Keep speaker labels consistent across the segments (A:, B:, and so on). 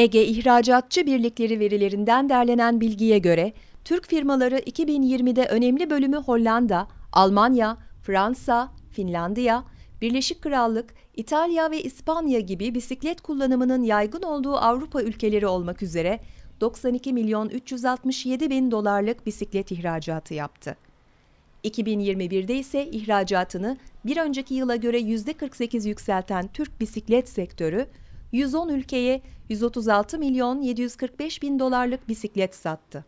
A: Ege İhracatçı Birlikleri verilerinden derlenen bilgiye göre Türk firmaları 2020'de önemli bölümü Hollanda, Almanya, Fransa, Finlandiya, Birleşik Krallık, İtalya ve İspanya gibi bisiklet kullanımının yaygın olduğu Avrupa ülkeleri olmak üzere 92 milyon 367 bin dolarlık bisiklet ihracatı yaptı. 2021'de ise ihracatını bir önceki yıla göre %48 yükselten Türk bisiklet sektörü 110 ülkeye 136 milyon 745 bin dolarlık bisiklet sattı.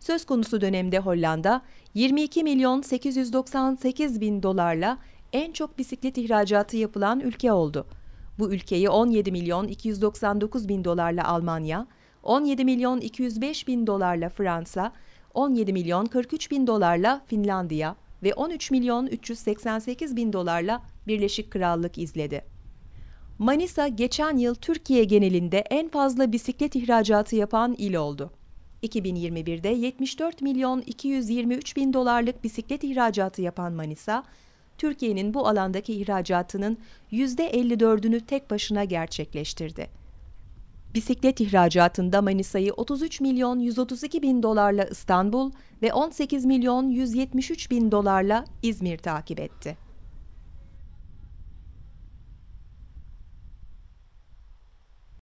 A: Söz konusu dönemde Hollanda 22 milyon 898 bin dolarla en çok bisiklet ihracatı yapılan ülke oldu. Bu ülkeyi 17 milyon 299 bin dolarla Almanya, 17 milyon 205 bin dolarla Fransa, 17 milyon 43 bin dolarla Finlandiya ve 13 milyon 388 bin dolarla Birleşik Krallık izledi. Manisa geçen yıl Türkiye genelinde en fazla bisiklet ihracatı yapan il oldu. 2021'de 74 milyon 223 bin dolarlık bisiklet ihracatı yapan Manisa, Türkiye'nin bu alandaki ihracatının %54'ünü tek başına gerçekleştirdi. Bisiklet ihracatında Manisa'yı 33 milyon 132 bin dolarla İstanbul ve 18 milyon 173 bin dolarla İzmir takip etti.